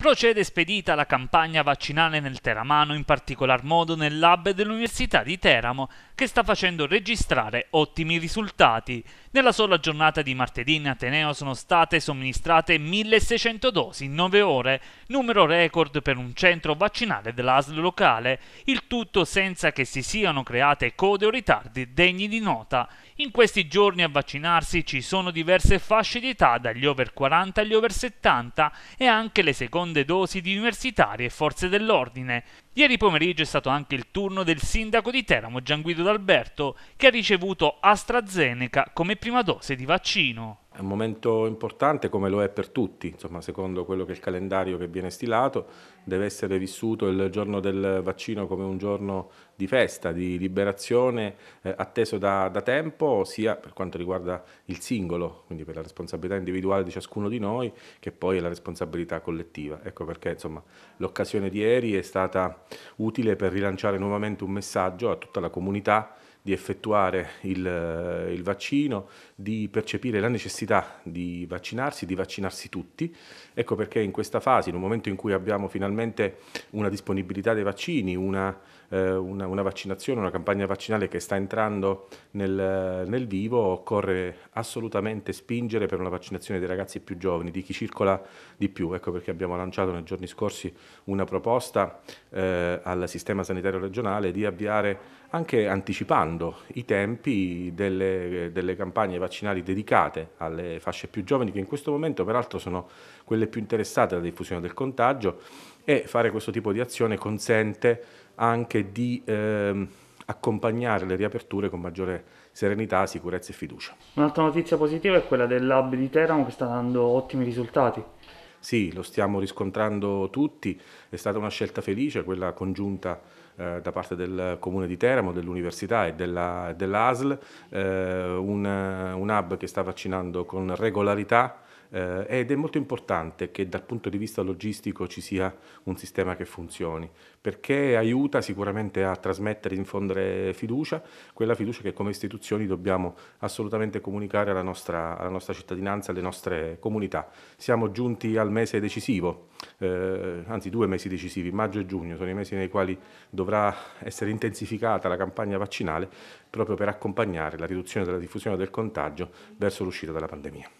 Procede spedita la campagna vaccinale nel Teramano, in particolar modo nel lab dell'Università di Teramo, che sta facendo registrare ottimi risultati. Nella sola giornata di martedì in Ateneo sono state somministrate 1600 dosi in 9 ore, numero record per un centro vaccinale dell'ASL locale, il tutto senza che si siano create code o ritardi degni di nota. In questi giorni a vaccinarsi ci sono diverse fasce di età, dagli over 40 agli over 70 e anche le seconde profonde dosi di universitari e forze dell'ordine. Ieri pomeriggio è stato anche il turno del sindaco di Teramo Gianguido D'Alberto, che ha ricevuto AstraZeneca come prima dose di vaccino. È un momento importante come lo è per tutti, insomma, secondo quello che è il calendario che viene stilato, deve essere vissuto il giorno del vaccino come un giorno di festa, di liberazione eh, atteso da, da, tempo, sia per quanto riguarda il singolo, quindi per la responsabilità individuale di ciascuno di noi, che poi è la responsabilità collettiva. Ecco perché l'occasione di ieri è stata utile per rilanciare nuovamente un messaggio a tutta la comunità di effettuare il, eh, il, vaccino, di percepire la necessità di vaccinarsi, di vaccinarsi tutti. Ecco perché in questa fase, in un momento in cui abbiamo finalmente una disponibilità dei vaccini, una, eh, una, una vaccinazione, una campagna vaccinale che sta entrando nel, nel vivo, occorre assolutamente spingere per una vaccinazione dei ragazzi più giovani, di chi circola di più. Ecco perché abbiamo lanciato nei giorni scorsi una proposta eh, al sistema sanitario regionale di avviare anche anticipando accelerando i tempi delle, delle, campagne vaccinali dedicate alle fasce più giovani, che in questo momento peraltro sono quelle più interessate alla diffusione del contagio e fare questo tipo di azione consente anche di ehm, accompagnare le riaperture con maggiore serenità, sicurezza e fiducia. Un'altra notizia positiva è quella del lab di Teramo che sta dando ottimi risultati. Sì, lo stiamo riscontrando tutti, è stata una scelta felice quella congiunta eh, da parte del Comune di Teramo, dell'Università e dell'ASL, eh, un, un hub che sta vaccinando con regolarità eh, ed è molto importante che dal punto di vista logistico ci sia un sistema che funzioni, perché aiuta sicuramente a trasmettere e infondere fiducia, quella fiducia che come istituzioni dobbiamo assolutamente comunicare alla nostra, alla nostra cittadinanza, alle nostre comunità. Siamo giunti al mese decisivo, eh, anzi due mesi decisivi, maggio e giugno, sono i mesi nei quali dovrà essere intensificata la campagna vaccinale proprio per accompagnare la riduzione della diffusione del contagio verso l'uscita dalla pandemia.